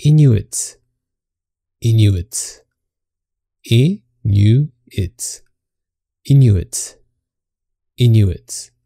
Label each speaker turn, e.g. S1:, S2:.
S1: Inuit, Inuit, Inuit, Inuit, Inuit.